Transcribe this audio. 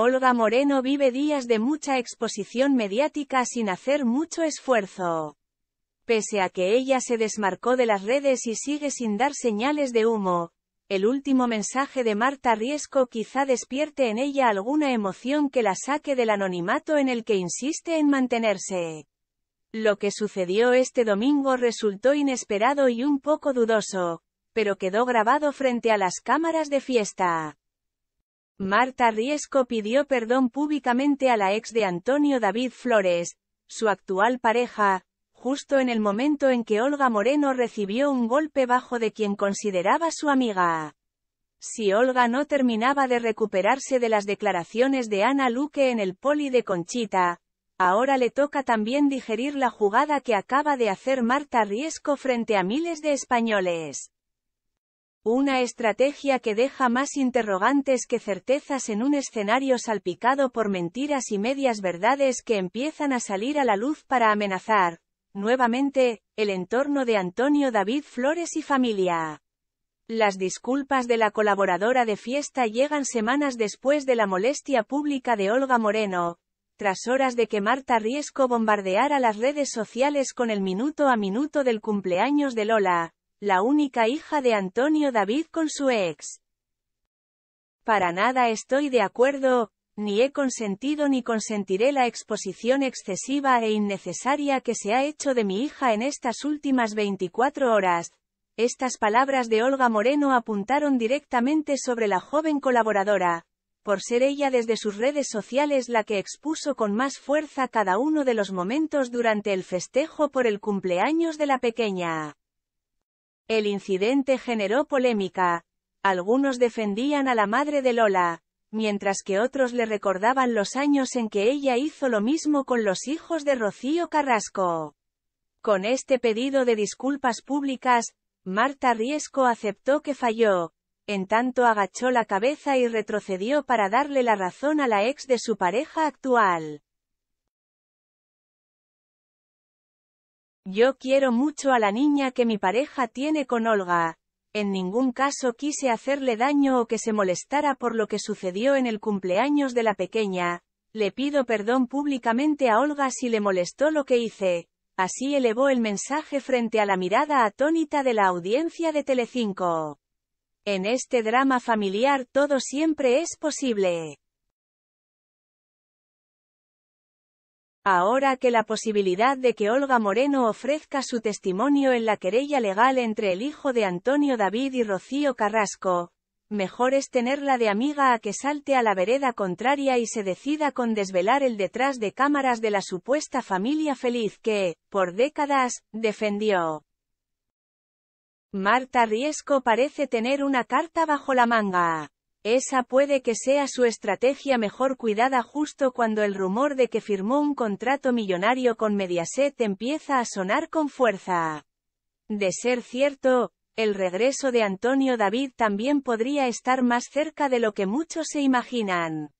Olga Moreno vive días de mucha exposición mediática sin hacer mucho esfuerzo. Pese a que ella se desmarcó de las redes y sigue sin dar señales de humo, el último mensaje de Marta Riesco quizá despierte en ella alguna emoción que la saque del anonimato en el que insiste en mantenerse. Lo que sucedió este domingo resultó inesperado y un poco dudoso, pero quedó grabado frente a las cámaras de fiesta. Marta Riesco pidió perdón públicamente a la ex de Antonio David Flores, su actual pareja, justo en el momento en que Olga Moreno recibió un golpe bajo de quien consideraba su amiga. Si Olga no terminaba de recuperarse de las declaraciones de Ana Luque en el poli de Conchita, ahora le toca también digerir la jugada que acaba de hacer Marta Riesco frente a miles de españoles. Una estrategia que deja más interrogantes que certezas en un escenario salpicado por mentiras y medias verdades que empiezan a salir a la luz para amenazar, nuevamente, el entorno de Antonio David Flores y familia. Las disculpas de la colaboradora de fiesta llegan semanas después de la molestia pública de Olga Moreno, tras horas de que Marta Riesco bombardeara las redes sociales con el minuto a minuto del cumpleaños de Lola, la única hija de Antonio David con su ex. Para nada estoy de acuerdo, ni he consentido ni consentiré la exposición excesiva e innecesaria que se ha hecho de mi hija en estas últimas 24 horas. Estas palabras de Olga Moreno apuntaron directamente sobre la joven colaboradora, por ser ella desde sus redes sociales la que expuso con más fuerza cada uno de los momentos durante el festejo por el cumpleaños de la pequeña. El incidente generó polémica. Algunos defendían a la madre de Lola, mientras que otros le recordaban los años en que ella hizo lo mismo con los hijos de Rocío Carrasco. Con este pedido de disculpas públicas, Marta Riesco aceptó que falló, en tanto agachó la cabeza y retrocedió para darle la razón a la ex de su pareja actual. Yo quiero mucho a la niña que mi pareja tiene con Olga. En ningún caso quise hacerle daño o que se molestara por lo que sucedió en el cumpleaños de la pequeña. Le pido perdón públicamente a Olga si le molestó lo que hice. Así elevó el mensaje frente a la mirada atónita de la audiencia de Telecinco. En este drama familiar todo siempre es posible. Ahora que la posibilidad de que Olga Moreno ofrezca su testimonio en la querella legal entre el hijo de Antonio David y Rocío Carrasco, mejor es tenerla de amiga a que salte a la vereda contraria y se decida con desvelar el detrás de cámaras de la supuesta familia feliz que, por décadas, defendió. Marta Riesco parece tener una carta bajo la manga. Esa puede que sea su estrategia mejor cuidada justo cuando el rumor de que firmó un contrato millonario con Mediaset empieza a sonar con fuerza. De ser cierto, el regreso de Antonio David también podría estar más cerca de lo que muchos se imaginan.